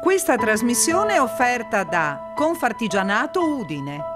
Questa trasmissione è offerta da Confartigianato Udine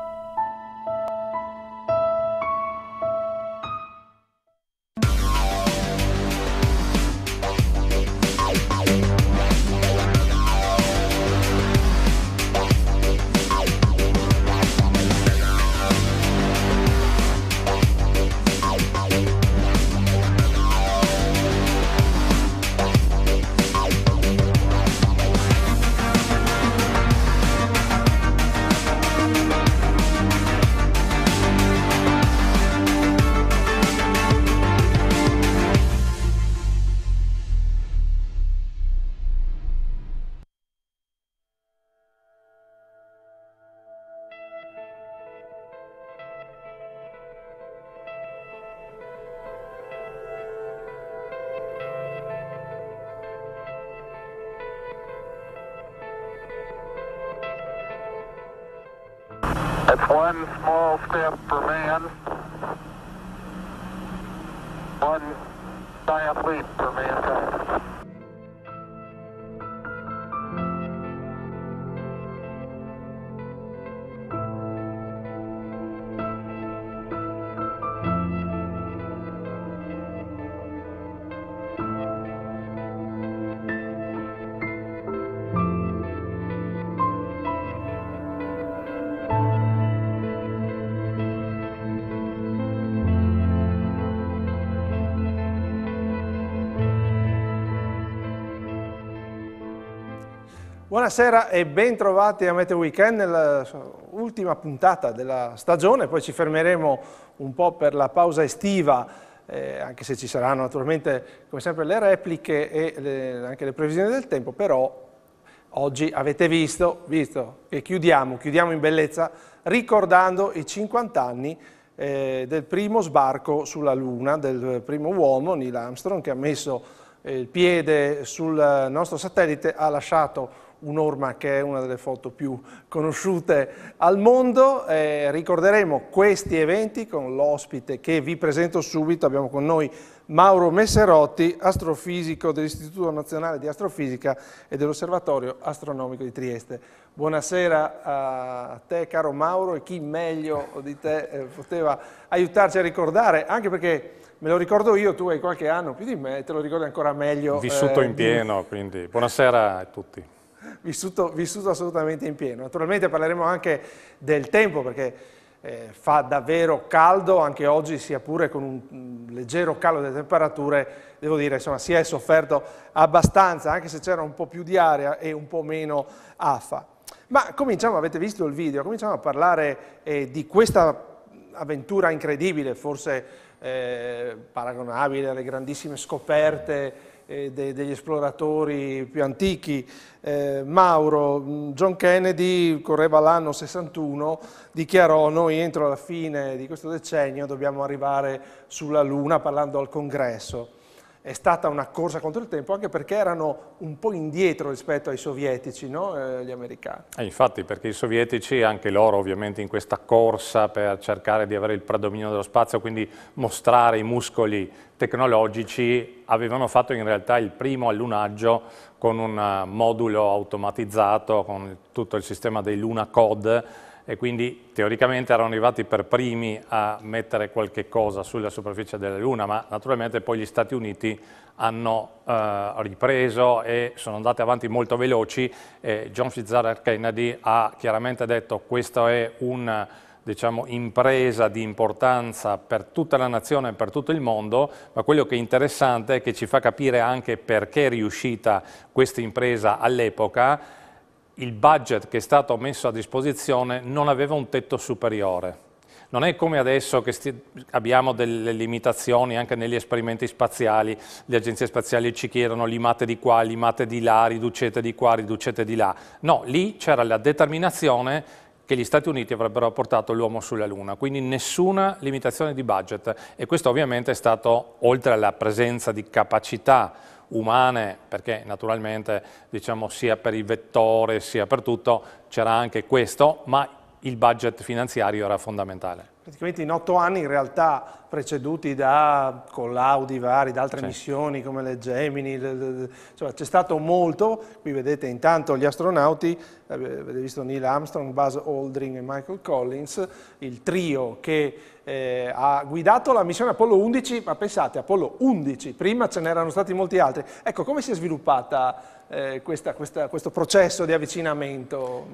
That's one small step for man, one giant leap for mankind. Buonasera e ben trovati a Meteo Weekend nella puntata della stagione, poi ci fermeremo un po' per la pausa estiva, eh, anche se ci saranno naturalmente come sempre le repliche e le, anche le previsioni del tempo, però oggi avete visto, visto che chiudiamo, chiudiamo in bellezza ricordando i 50 anni eh, del primo sbarco sulla Luna, del primo uomo Neil Armstrong che ha messo eh, il piede sul nostro satellite, ha lasciato un'orma che è una delle foto più conosciute al mondo. Eh, ricorderemo questi eventi con l'ospite che vi presento subito. Abbiamo con noi Mauro Messerotti, astrofisico dell'Istituto Nazionale di Astrofisica e dell'Osservatorio Astronomico di Trieste. Buonasera a te caro Mauro e chi meglio di te eh, poteva aiutarci a ricordare, anche perché me lo ricordo io, tu hai qualche anno più di me, te lo ricordi ancora meglio. Vissuto eh, in pieno, quindi buonasera a tutti vissuto, vissuto assolutamente in pieno. Naturalmente parleremo anche del tempo perché eh, fa davvero caldo, anche oggi sia pure con un mm, leggero calo delle temperature, devo dire, insomma, si è sofferto abbastanza, anche se c'era un po' più di aria e un po' meno affa. Ma cominciamo, avete visto il video, cominciamo a parlare eh, di questa avventura incredibile, forse eh, paragonabile alle grandissime scoperte eh, de, degli esploratori più antichi, eh, Mauro, mm, John Kennedy, correva l'anno 61, dichiarò noi entro la fine di questo decennio dobbiamo arrivare sulla Luna parlando al congresso è stata una corsa contro il tempo anche perché erano un po' indietro rispetto ai sovietici, no? eh, gli americani. Eh, infatti perché i sovietici, anche loro ovviamente in questa corsa per cercare di avere il predominio dello spazio, quindi mostrare i muscoli tecnologici, avevano fatto in realtà il primo allunaggio con un eh, modulo automatizzato, con tutto il sistema dei Luna Code, e quindi teoricamente erano arrivati per primi a mettere qualche cosa sulla superficie della Luna, ma naturalmente poi gli Stati Uniti hanno eh, ripreso e sono andati avanti molto veloci. Eh, John Fitzgerald Kennedy ha chiaramente detto che questa è una diciamo, impresa di importanza per tutta la nazione e per tutto il mondo, ma quello che è interessante è che ci fa capire anche perché è riuscita questa impresa all'epoca il budget che è stato messo a disposizione non aveva un tetto superiore. Non è come adesso che abbiamo delle limitazioni anche negli esperimenti spaziali, le agenzie spaziali ci chiedono limate di qua, limate di là, riducete di qua, riducete di là. No, lì c'era la determinazione che gli Stati Uniti avrebbero portato l'uomo sulla Luna, quindi nessuna limitazione di budget e questo ovviamente è stato, oltre alla presenza di capacità umane, perché naturalmente diciamo, sia per il vettore sia per tutto c'era anche questo, ma il budget finanziario era fondamentale praticamente in otto anni in realtà preceduti da collaudi vari, da altre certo. missioni come le Gemini, c'è stato molto, qui vedete intanto gli astronauti, eh, avete visto Neil Armstrong, Buzz Aldrin e Michael Collins, il trio che eh, ha guidato la missione Apollo 11, ma pensate Apollo 11, prima ce n'erano stati molti altri, ecco come si è sviluppata eh, questa, questa, questo processo di avvicinamento?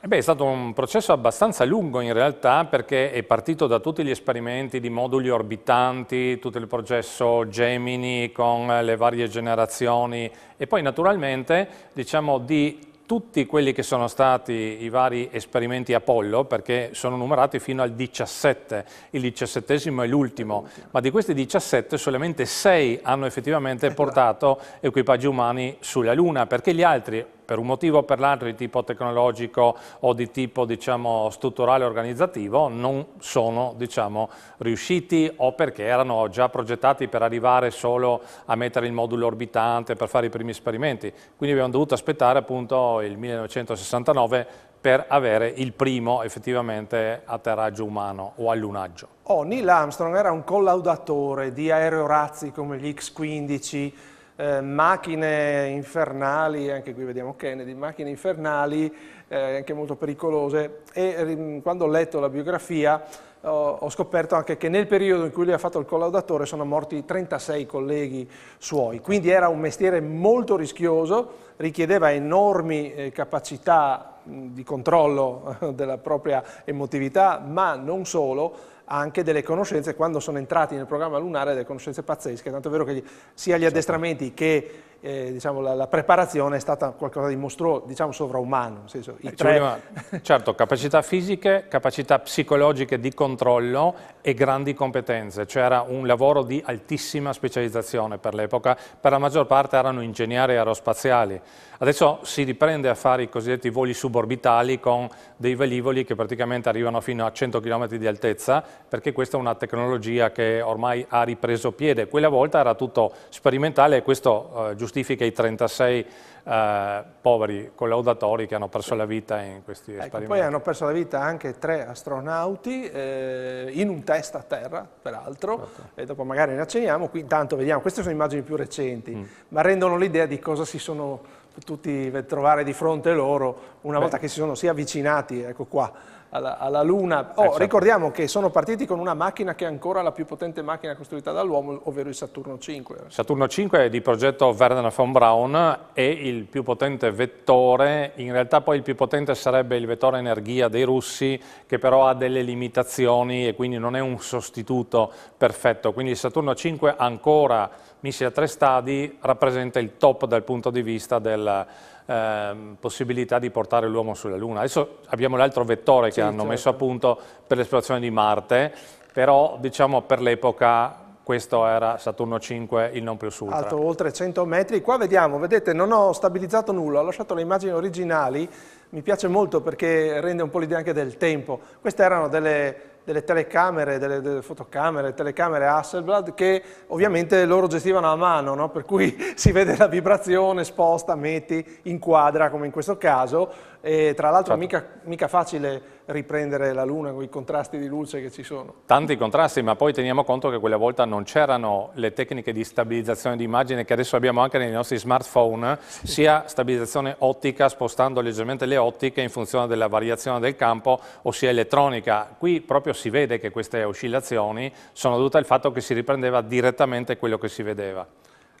Eh beh, è stato un processo abbastanza lungo in realtà perché è partito da tutti gli esperimenti di moduli orbitanti, tutto il processo Gemini con le varie generazioni e poi naturalmente diciamo di tutti quelli che sono stati i vari esperimenti Apollo, perché sono numerati fino al 17, il 17 è l'ultimo, ma di questi 17 solamente 6 hanno effettivamente ecco. portato equipaggi umani sulla Luna, perché gli altri per un motivo o per l'altro di tipo tecnologico o di tipo diciamo, strutturale organizzativo non sono diciamo, riusciti o perché erano già progettati per arrivare solo a mettere il modulo orbitante per fare i primi esperimenti. Quindi abbiamo dovuto aspettare appunto il 1969 per avere il primo effettivamente atterraggio umano o allunaggio. Oh, Neil Armstrong era un collaudatore di aerorazzi come gli X-15, eh, macchine infernali, anche qui vediamo Kennedy, macchine infernali, eh, anche molto pericolose, e quando ho letto la biografia ho, scoperto anche che nel periodo in cui lui ha fatto il collaudatore sono morti 36 colleghi suoi, quindi era un mestiere molto rischioso, richiedeva enormi eh, capacità di controllo della propria emotività, ma non solo, anche delle conoscenze quando sono entrati nel programma lunare, delle conoscenze pazzesche, tanto è vero che gli, sia gli certo. addestramenti che eh, diciamo, la, la, preparazione è stata qualcosa di mostruoso, diciamo sovraumano. Senso, eh, tre... voleva, certo, capacità fisiche, capacità psicologiche di controllo e grandi competenze, cioè era un lavoro di altissima specializzazione per l'epoca, per la maggior parte erano ingegneri aerospaziali. Adesso si riprende a fare i cosiddetti voli suborbitali con dei velivoli che praticamente arrivano fino a 100 km di altezza perché questa è una tecnologia che ormai ha ripreso piede. Quella volta era tutto sperimentale e questo eh, giustifica i 36 eh, poveri collaudatori che hanno perso la vita in questi ecco, esperimenti. Poi hanno perso la vita anche tre astronauti eh, in un test a terra, peraltro, certo. e dopo magari ne acceniamo. Qui intanto vediamo, queste sono immagini più recenti, mm. ma rendono l'idea di cosa si sono tutti trovare di fronte loro una Beh. volta che si sono sia avvicinati, ecco qua, alla, alla Luna. Eh, oh, certo. Ricordiamo che sono partiti con una macchina che è ancora la più potente macchina costruita dall'uomo, ovvero il Saturno 5. Saturno 5 è di progetto Werner von Braun, è il più potente vettore, in realtà poi il più potente sarebbe il vettore energia dei russi, che però ha delle limitazioni e quindi non è un sostituto perfetto. Quindi il Saturno 5 ancora Missile a tre stadi rappresenta il top dal punto di vista della eh, possibilità di portare l'uomo sulla Luna. Adesso abbiamo l'altro vettore che sì, hanno certo. messo a certo. punto per l'esplorazione di Marte, però diciamo per l'epoca questo era Saturno 5 il non più ultra. Alto oltre 100 metri, qua vediamo, vedete non ho stabilizzato nulla, ho lasciato le immagini originali, mi piace molto perché rende un po' l'idea anche del tempo, queste erano delle delle telecamere, delle, delle fotocamere, telecamere Hasselblad che ovviamente loro gestivano a mano, no? per cui si vede la vibrazione, sposta, metti, inquadra come in questo caso, e tra l'altro certo. mica, mica facile riprendere la luna con i contrasti di luce che ci sono. Tanti contrasti, ma poi teniamo conto che quella volta non c'erano le tecniche di stabilizzazione di immagine che adesso abbiamo anche nei nostri smartphone, sì. sia stabilizzazione ottica spostando leggermente le ottiche in funzione della variazione del campo, ossia elettronica. Qui proprio si vede che queste oscillazioni sono dovute al fatto che si riprendeva direttamente quello che si vedeva.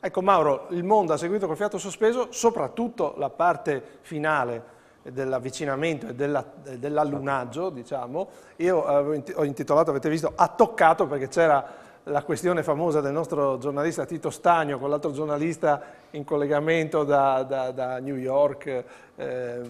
Ecco Mauro, il mondo ha seguito col fiato sospeso soprattutto la parte finale dell'avvicinamento e dell'allunaggio, diciamo, io ho intitolato, avete visto, ha toccato perché c'era la questione famosa del nostro giornalista Tito Stagno con l'altro giornalista in collegamento da, da, da New York, eh,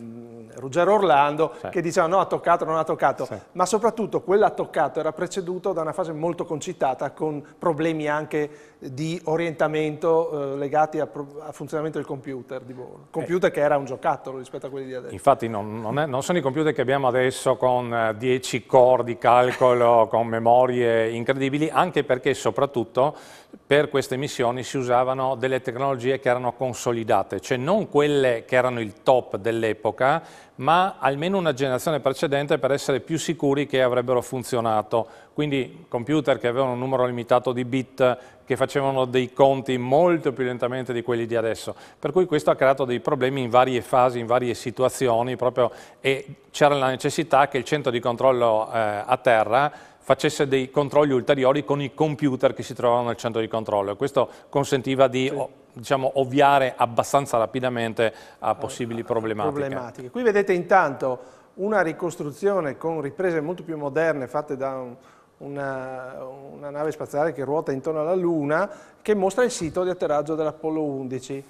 Ruggero Orlando, sì. che diceva no ha toccato, non ha toccato, sì. ma soprattutto quella toccato era preceduto da una fase molto concitata con problemi anche di orientamento eh, legati al funzionamento del computer di Bono. Eh. Computer eh. che era un giocattolo rispetto a quelli di adesso. Infatti non, non, è, non sono i computer che abbiamo adesso con 10 eh, core di calcolo, con memorie incredibili, anche perché soprattutto per queste missioni si usavano delle tecnologie che erano consolidate, cioè non quelle che erano il top dell'epoca, ma almeno una generazione precedente per essere più sicuri che avrebbero funzionato. Quindi computer che avevano un numero limitato di bit, che facevano dei conti molto più lentamente di quelli di adesso. Per cui questo ha creato dei problemi in varie fasi, in varie situazioni, proprio, e c'era la necessità che il centro di controllo eh, a terra facesse dei controlli ulteriori con i computer che si trovavano nel centro di controllo e questo consentiva di sì. diciamo, ovviare abbastanza rapidamente a eh, possibili eh, problematiche. problematiche. Qui vedete intanto una ricostruzione con riprese molto più moderne fatte da un, una, una nave spaziale che ruota intorno alla Luna che mostra il sito di atterraggio dell'Apollo 11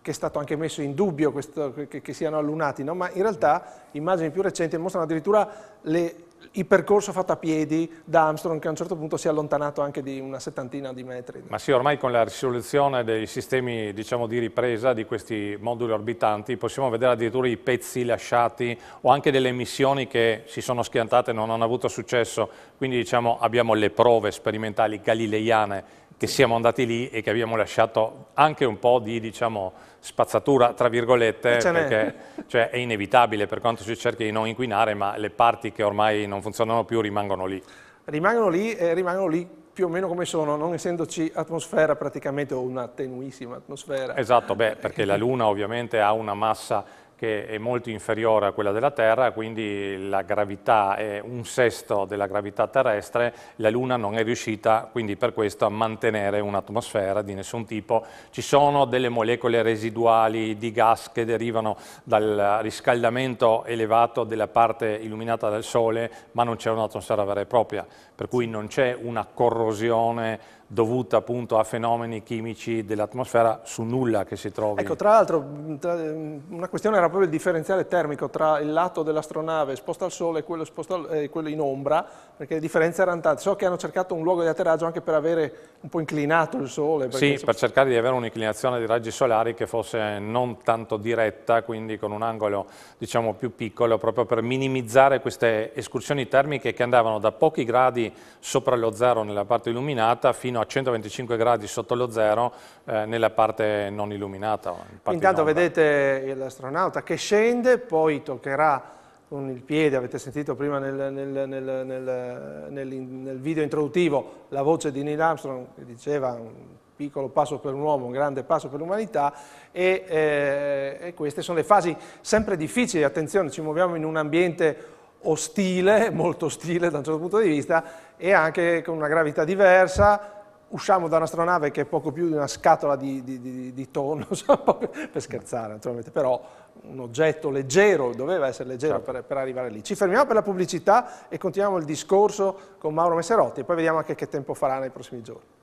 che è stato anche messo in dubbio questo, che, che, siano allunati, no? ma in realtà immagini più recenti mostrano addirittura le il percorso fatto a piedi da Armstrong che a un certo punto si è allontanato anche di una settantina di metri. Ma sì, ormai con la risoluzione dei sistemi diciamo, di ripresa di questi moduli orbitanti possiamo vedere addirittura i pezzi lasciati o anche delle missioni che si sono schiantate e non hanno avuto successo, quindi diciamo, abbiamo le prove sperimentali galileiane che siamo andati lì e che abbiamo lasciato anche un po' di diciamo, spazzatura, tra virgolette, perché cioè, è inevitabile per quanto si cerchi di non inquinare, ma le parti che ormai non non funzionano più rimangono lì? Rimangono lì e rimangono lì più o meno come sono, non essendoci atmosfera praticamente o una tenuissima atmosfera. Esatto, beh, perché eh, la eh. Luna ovviamente ha una massa che è molto inferiore a quella della Terra, quindi la gravità è un sesto della gravità terrestre, la Luna non è riuscita quindi per questo a mantenere un'atmosfera di nessun tipo. Ci sono delle molecole residuali di gas che derivano dal riscaldamento elevato della parte illuminata dal Sole, ma non c'è un'atmosfera vera e propria per cui non c'è una corrosione dovuta appunto a fenomeni chimici dell'atmosfera su nulla che si trovi. Ecco, tra l'altro una questione era proprio il differenziale termico tra il lato dell'astronave esposto al sole e quello, al, eh, quello, in ombra, perché le differenze erano tante. So che hanno cercato un luogo di atterraggio anche per avere un po' inclinato il sole. sì, insomma... per cercare di avere un'inclinazione dei raggi solari che fosse non tanto diretta, quindi con un angolo diciamo più piccolo, proprio per minimizzare queste escursioni termiche che andavano da pochi gradi sopra lo zero nella parte illuminata fino a 125 gradi sotto lo zero eh, nella parte non illuminata. Parte Intanto in vedete l'astronauta che scende, poi toccherà con il piede, avete sentito prima nel, nel, nel, nel video introduttivo la voce di Neil Armstrong che diceva un piccolo passo per un uomo, un grande passo per l'umanità e, eh, e queste sono le fasi sempre difficili, attenzione ci muoviamo in un ambiente ostile, molto ostile da un certo punto di vista, e anche con una gravità diversa, usciamo da un'astronave che è poco più di una scatola di, di, di, di tonno, per scherzare naturalmente, però un oggetto leggero, doveva essere leggero certo. per, per, arrivare lì. Ci fermiamo per la pubblicità e continuiamo il discorso con Mauro Messerotti e poi vediamo anche che tempo farà nei prossimi giorni.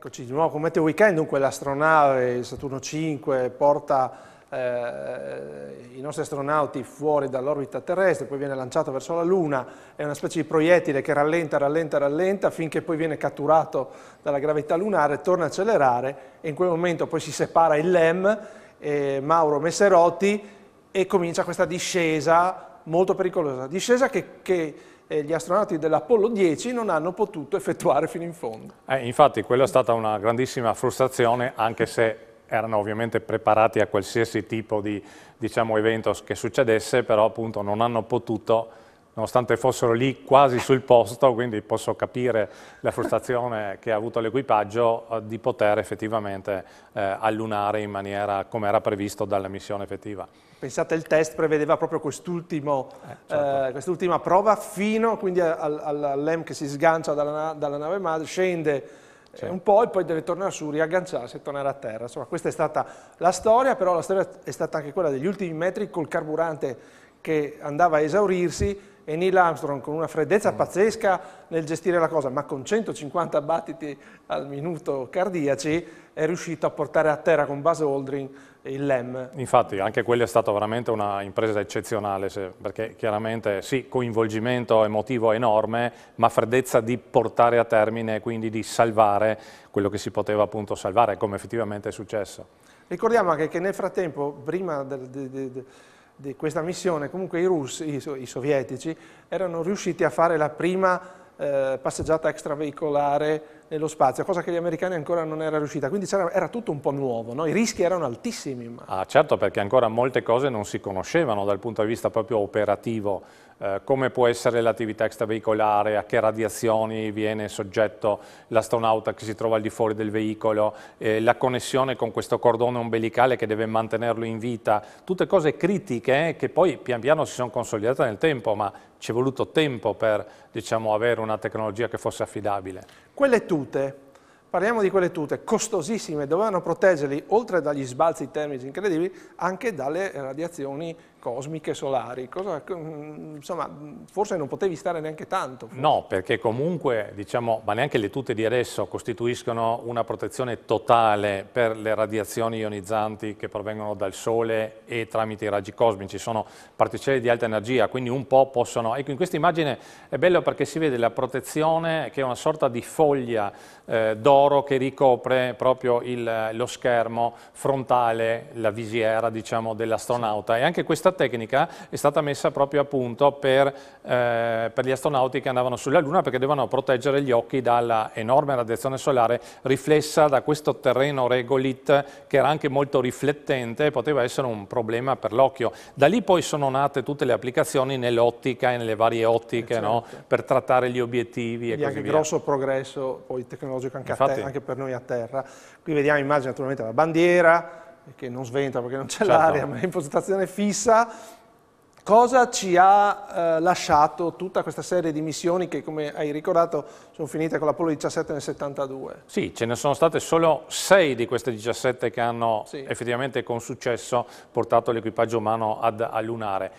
Eccoci di nuovo con Meteo Weekend, dunque l'astronave Saturno 5 porta eh, i nostri astronauti fuori dall'orbita terrestre, poi viene lanciato verso la Luna, è una specie di proiettile che rallenta, rallenta, rallenta, finché poi viene catturato dalla gravità lunare, torna a accelerare e in quel momento poi si separa il LEM, eh, Mauro Messerotti, e comincia questa discesa molto pericolosa, discesa che, che eh, gli astronauti dell'Apollo 10 non hanno potuto effettuare fino in fondo. Eh, infatti quella è stata una grandissima frustrazione anche se erano ovviamente preparati a qualsiasi tipo di diciamo, evento che succedesse, però appunto non hanno potuto nonostante fossero lì quasi sul posto, quindi posso capire la frustrazione che ha avuto l'equipaggio eh, di poter effettivamente eh, allunare in maniera come era previsto dalla missione effettiva. Pensate il test prevedeva proprio quest'ultima eh, eh, certo. eh, quest prova fino quindi all'EM che si sgancia dalla, dalla nave madre, scende eh, sì. un po' e poi deve tornare su, riagganciarsi e tornare a terra. Insomma, questa è stata la storia, però la storia è stata anche quella degli ultimi metri col carburante che andava a esaurirsi e Neil Armstrong con una freddezza mm. pazzesca nel gestire la cosa, ma con 150 battiti al minuto cardiaci è riuscito a portare a terra con Buzz Aldrin il LEM. Infatti anche quella è stata veramente una impresa eccezionale, perché chiaramente sì, coinvolgimento emotivo enorme, ma freddezza di portare a termine e quindi di salvare quello che si poteva appunto salvare, come effettivamente è successo. Ricordiamo anche che nel frattempo, prima del... del, del di questa missione, comunque i russi, i, sovietici, erano riusciti a fare la prima eh, passeggiata extraveicolare nello spazio, cosa che gli americani ancora non era riuscita, quindi era, era tutto un po' nuovo, no? i rischi erano altissimi. Ma... Ah certo, perché ancora molte cose non si conoscevano dal punto di vista proprio operativo eh, come può essere l'attività extraveicolare, a che radiazioni viene soggetto l'astronauta che si trova al di fuori del veicolo, eh, la connessione con questo cordone ombelicale che deve mantenerlo in vita, tutte cose critiche che poi pian piano si sono consolidate nel tempo, ma ci è voluto tempo per diciamo, avere una tecnologia che fosse affidabile. Quelle tute, Parliamo di quelle tute costosissime, dovevano proteggerli oltre dagli sbalzi termici incredibili anche dalle radiazioni cosmiche solari, cosa, mm, insomma, forse non potevi stare neanche tanto. Forse. No, perché comunque, diciamo, ma neanche le tute di adesso costituiscono una protezione totale per le radiazioni ionizzanti che provengono dal Sole e tramite i raggi cosmici, sono particelle di alta energia, quindi un po' possono... Ecco, in questa immagine è bello perché si vede la protezione che è una sorta di foglia eh, d'oro che ricopre proprio il, lo schermo frontale, la visiera, diciamo, dell'astronauta, e anche questa questa tecnica è stata messa proprio appunto per, eh, per gli astronauti che andavano sulla Luna perché dovevano proteggere gli occhi dalla enorme radiazione solare riflessa da questo terreno regolit che era anche molto riflettente e poteva essere un problema per l'occhio. Da lì poi sono nate tutte le applicazioni nell'ottica e nelle varie ottiche eh, certo. no? per trattare gli obiettivi e, e così anche via. grosso progresso poi tecnologico anche, Infatti, anche per noi a terra. Qui vediamo immagine naturalmente la bandiera, che non sventa perché non c'è certo. l'aria, ma è in impostazione fissa, cosa ci ha eh, lasciato tutta questa serie di missioni che come hai ricordato sono finite con l'Apollo 17 nel 72? Sì, ce ne sono state solo 6 di queste 17 che hanno sì. effettivamente con successo portato l'equipaggio umano ad allunare.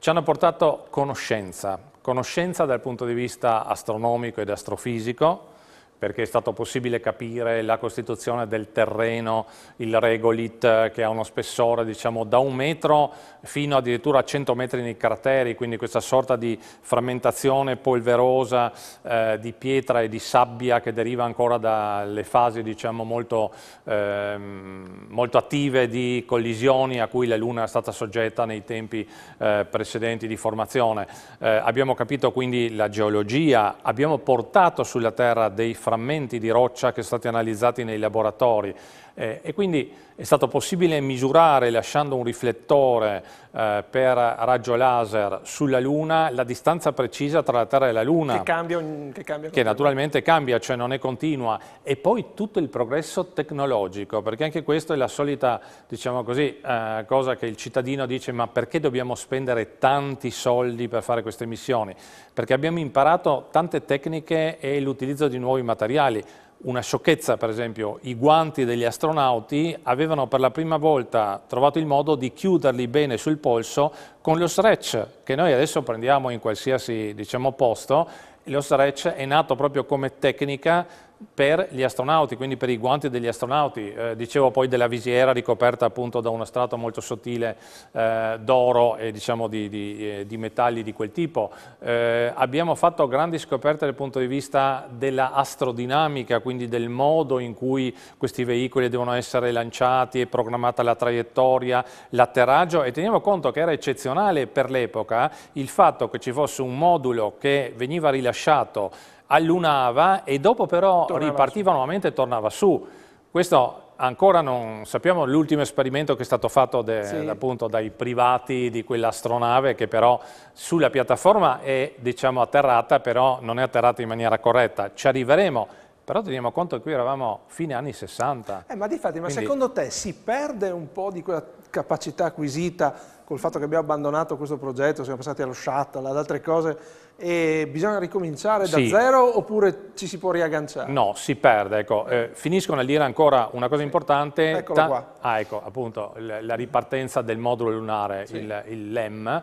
Ci hanno portato conoscenza, conoscenza dal punto di vista astronomico ed astrofisico, perché è stato possibile capire la costituzione del terreno, il regolit che ha uno spessore diciamo, da un metro fino addirittura a 100 metri nei crateri, quindi questa sorta di frammentazione polverosa eh, di pietra e di sabbia che deriva ancora dalle fasi diciamo, molto, eh, molto, attive di collisioni a cui la Luna è stata soggetta nei tempi eh, precedenti di formazione. Eh, abbiamo capito quindi la geologia, abbiamo portato sulla Terra dei fattori frammenti di roccia che sono stati analizzati nei laboratori, eh, e quindi è stato possibile misurare, lasciando un riflettore eh, per raggio laser sulla Luna, la distanza precisa tra la Terra e la Luna. Che cambia, che, cambia che naturalmente cambia, cioè non è continua. E poi tutto il progresso tecnologico, perché anche questa è la solita, diciamo così, eh, cosa che il cittadino dice, ma perché dobbiamo spendere tanti soldi per fare queste missioni? Perché abbiamo imparato tante tecniche e l'utilizzo di nuovi materiali una sciocchezza, per esempio, i guanti degli astronauti avevano per la prima volta trovato il modo di chiuderli bene sul polso con lo stretch, che noi adesso prendiamo in qualsiasi diciamo, posto. Lo stretch è nato proprio come tecnica per gli astronauti, quindi per i guanti degli astronauti, eh, dicevo poi della visiera ricoperta appunto da uno strato molto sottile eh, d'oro e diciamo di, di, eh, di, metalli di quel tipo. Eh, abbiamo fatto grandi scoperte dal punto di vista della astrodinamica, quindi del modo in cui questi veicoli devono essere lanciati, è programmata la traiettoria, l'atterraggio e teniamo conto che era eccezionale per l'epoca il fatto che ci fosse un modulo che veniva rilasciato allunava e dopo però tornava ripartiva su. nuovamente e tornava su. Questo ancora non sappiamo l'ultimo esperimento che è stato fatto de, sì. appunto dai privati di quell'astronave che però sulla piattaforma è diciamo atterrata, però non è atterrata in maniera corretta. Ci arriveremo, però teniamo conto che qui eravamo fine anni 60. Eh, ma difatti, ma Quindi... secondo te si perde un po' di quella capacità acquisita col fatto che abbiamo abbandonato questo progetto, siamo passati allo shuttle, ad altre cose e bisogna ricominciare da sì. zero oppure ci si può riagganciare? No, si perde. Ecco. Eh, finisco nel dire ancora una cosa importante. Eccolo qua. Ah, ecco, appunto, la ripartenza del modulo lunare, sì. il, il LEM.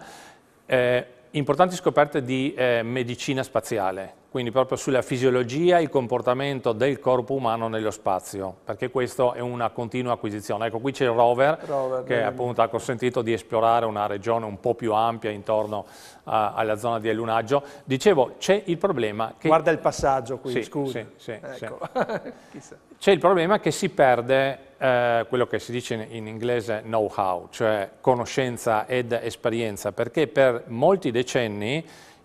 Eh, importanti scoperte di eh, medicina spaziale, quindi proprio sulla fisiologia e il comportamento del corpo umano nello spazio, perché questa è una continua acquisizione. Ecco, qui c'è il rover, rover che bene. appunto ha consentito di esplorare una regione un po' più ampia intorno a, eh, alla zona di allunaggio. Dicevo, c'è il problema che... Guarda il passaggio qui, sì, scusa. Sì, sì, ecco. sì. c'è il problema che si perde eh, quello che si dice in inglese know-how, cioè conoscenza ed esperienza, perché per molti decenni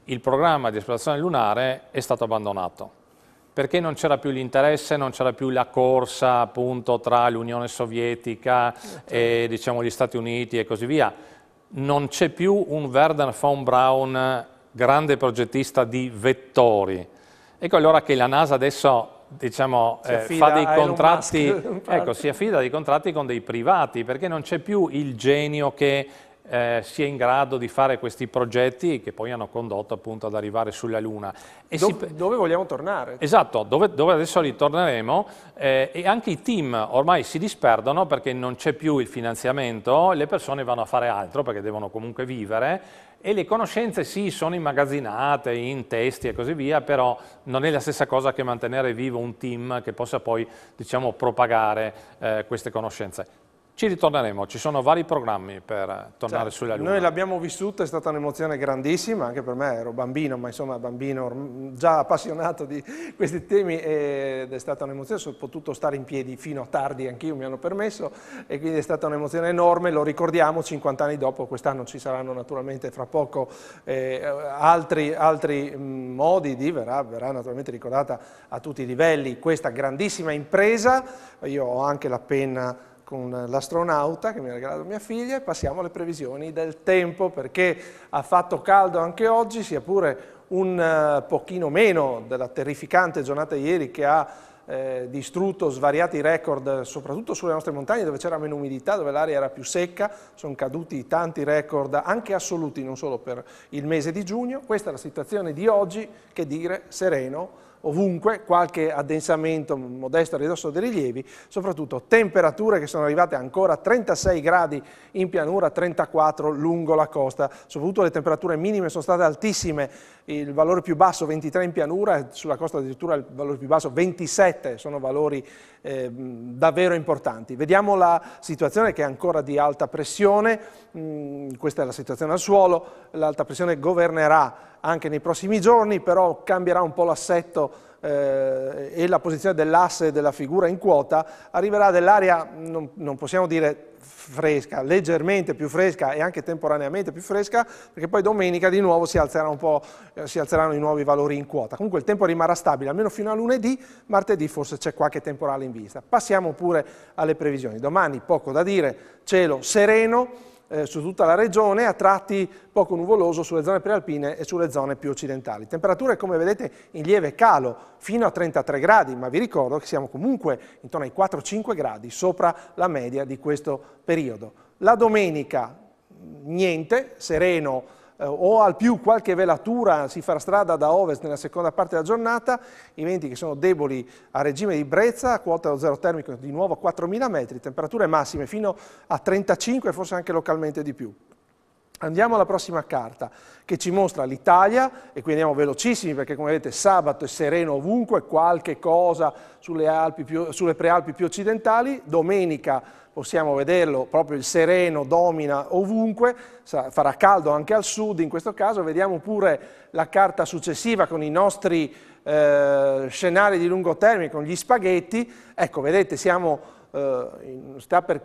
il programma di esplorazione lunare è stato abbandonato perché non c'era più l'interesse, non c'era più la corsa appunto tra l'Unione Sovietica certo. e diciamo, gli Stati Uniti e così via. Non c'è più un Werner von Braun, grande progettista di vettori. Ecco allora che la NASA adesso diciamo, eh, fa dei contratti, ecco, si affida dei contratti con dei privati, perché non c'è più il genio che eh, sia in grado di fare questi progetti che poi hanno condotto appunto ad arrivare sulla Luna. E dove, si... dove vogliamo tornare? Esatto, dove, dove adesso ritorneremo eh, e anche i team ormai si disperdono perché non c'è più il finanziamento, le persone vanno a fare altro perché devono comunque vivere e le conoscenze sì sono immagazzinate in testi e così via, però non è la stessa cosa che mantenere vivo un team che possa poi diciamo, propagare eh, queste conoscenze. Ci ritorneremo, ci sono vari programmi per tornare cioè, sulla Luna. Noi l'abbiamo vissuta, è stata un'emozione grandissima, anche per me ero bambino, ma insomma bambino già appassionato di questi temi ed è stata un'emozione, sono potuto stare in piedi fino a tardi, anch'io mi hanno permesso e quindi è stata un'emozione enorme, lo ricordiamo 50 anni dopo, quest'anno ci saranno naturalmente fra poco eh, altri, altri, mm, modi di, verrà, verrà naturalmente ricordata a tutti i livelli questa grandissima impresa, io ho anche la penna con l'astronauta che mi ha regalato mia figlia e passiamo alle previsioni del tempo perché ha fatto caldo anche oggi, sia pure un eh, pochino meno della terrificante giornata di ieri che ha eh, distrutto svariati record, soprattutto sulle nostre montagne dove c'era meno umidità, dove l'aria era più secca, sono caduti tanti record anche assoluti, non solo per il mese di giugno. Questa è la situazione di oggi, che dire, sereno, ovunque, qualche addensamento modesto a ridosso dei rilievi, soprattutto temperature che sono arrivate ancora a 36 gradi in pianura, 34 lungo la costa, soprattutto le temperature minime sono state altissime, il valore più basso 23 in pianura, sulla costa addirittura il valore più basso 27, sono valori eh, davvero importanti. Vediamo la situazione che è ancora di alta pressione, mm, questa è la situazione al suolo, l'alta pressione governerà anche nei prossimi giorni, però cambierà un po' l'assetto eh, e la posizione dell'asse della figura in quota, arriverà dell'aria, non, non possiamo dire fresca, leggermente più fresca e anche temporaneamente più fresca, perché poi domenica di nuovo si, eh, si, alzeranno i nuovi valori in quota. Comunque il tempo rimarrà stabile, almeno fino a lunedì, martedì forse c'è qualche temporale in vista. Passiamo pure alle previsioni. Domani poco da dire, cielo sereno, eh, su tutta la regione, a tratti poco nuvoloso sulle zone prealpine e sulle zone più occidentali. Temperature come vedete in lieve calo fino a 33 gradi, ma vi ricordo che siamo comunque intorno ai 4-5 gradi sopra la media di questo periodo. La domenica niente, sereno, eh, o al più qualche velatura si farà strada da ovest nella seconda parte della giornata, i venti che sono deboli a regime di brezza, quota zero termico di nuovo 4.000 metri, temperature massime fino a 35 forse anche localmente di più. Andiamo alla prossima carta che ci mostra l'Italia e qui andiamo velocissimi perché come vedete sabato è sereno ovunque, qualche cosa sulle, Alpi più, sulle prealpi più occidentali, domenica possiamo vederlo, proprio il sereno domina ovunque, farà caldo anche al sud in questo caso, vediamo pure la carta successiva con i nostri eh, scenari di lungo termine, con gli spaghetti, ecco vedete siamo, eh, sta per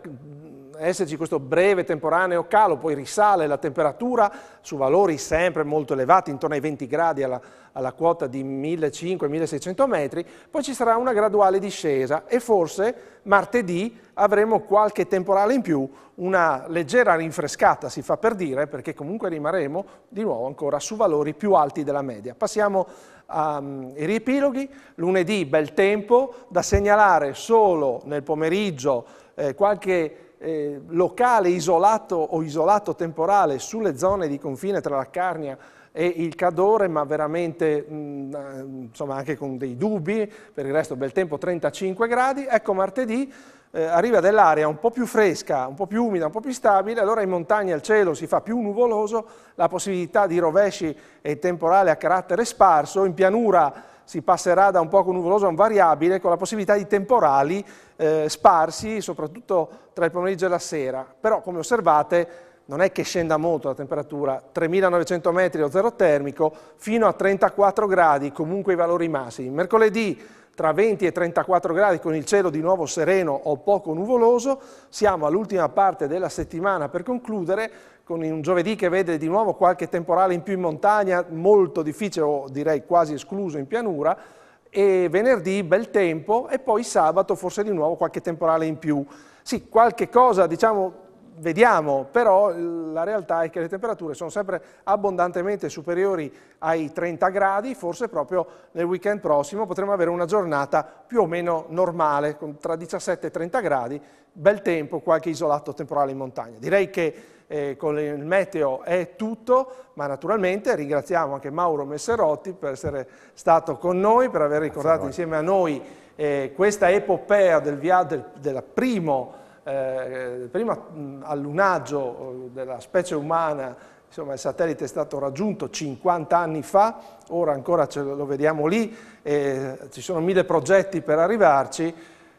esserci questo breve temporaneo calo, poi risale la temperatura su valori sempre molto elevati, intorno ai 20 gradi alla, alla quota di 1500-1600 metri, poi ci sarà una graduale discesa e forse martedì avremo qualche temporale in più, una leggera rinfrescata si fa per dire, perché comunque rimarremo di nuovo ancora su valori più alti della media. Passiamo Um, ehm, i riepiloghi. Lunedì bel tempo, da segnalare solo nel pomeriggio eh, qualche eh, locale isolato o isolato temporale sulle zone di confine tra la Carnia e il Cadore, ma veramente mh, eh, insomma anche con dei dubbi, per il resto bel tempo 35 gradi, ecco martedì eh, arriva dell'aria un po' più fresca, un po' più umida, un po' più stabile, allora in montagna il cielo si fa più nuvoloso, la possibilità di rovesci e temporale a carattere sparso, in pianura si passerà da un poco nuvoloso a un variabile con la possibilità di temporali eh, sparsi, soprattutto tra il pomeriggio e la sera. Però, come osservate, non è che scenda molto la temperatura, 3.900 metri o zero termico, fino a 34 gradi, comunque i valori massimi. Mercoledì tra 20 e 34 gradi con il cielo di nuovo sereno o poco nuvoloso, siamo all'ultima parte della settimana per concludere, con un giovedì che vede di nuovo qualche temporale in più in montagna, molto difficile o direi quasi escluso in pianura, e venerdì bel tempo e poi sabato forse di nuovo qualche temporale in più. Sì, qualche cosa diciamo vediamo, però la realtà è che le temperature sono sempre abbondantemente superiori ai 30 gradi, forse proprio nel weekend prossimo potremo avere una giornata più o meno normale, tra 17 e 30 gradi, bel tempo, qualche isolato temporale in montagna. Direi che eh, con il meteo è tutto, ma naturalmente ringraziamo anche Mauro Messerotti per essere stato con noi, per aver ricordato a insieme a noi eh, questa epopea del, via, del, eh, del primo, mm, eh, primo allunaggio della specie umana insomma il satellite è stato raggiunto 50 anni fa, ora ancora ce lo vediamo lì, eh, ci sono mille progetti per arrivarci,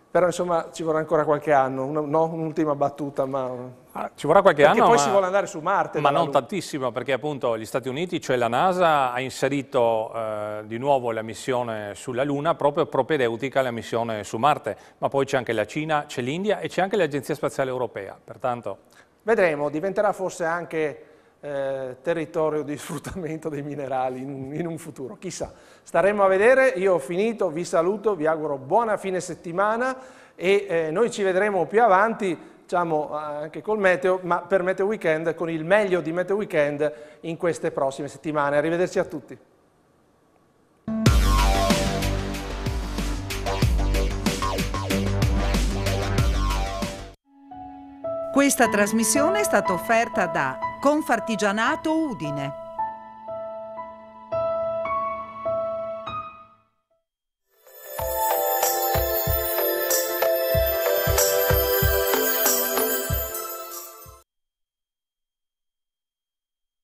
però insomma ci vorrà ancora qualche anno, una, no, un'ultima battuta, ma... Ah, ci vorrà qualche perché anno, poi ma, si vuole andare su Marte. Ma non tantissimo, perché appunto gli Stati Uniti, cioè la NASA, ha inserito eh, di nuovo la missione sulla Luna, proprio propedeutica alla missione su Marte, ma poi c'è anche la Cina, c'è l'India e c'è anche l'Agenzia Spaziale Europea, pertanto... Vedremo, diventerà forse anche eh, territorio di sfruttamento dei minerali in un, in un futuro, chissà. Staremo a vedere, io ho finito, vi saluto, vi auguro buona fine settimana e eh, noi ci vedremo più avanti diciamo anche col meteo, ma per Meteo Weekend, con il meglio di Meteo Weekend in queste prossime settimane. Arrivederci a tutti. Questa trasmissione è stata offerta da Confartigianato Udine.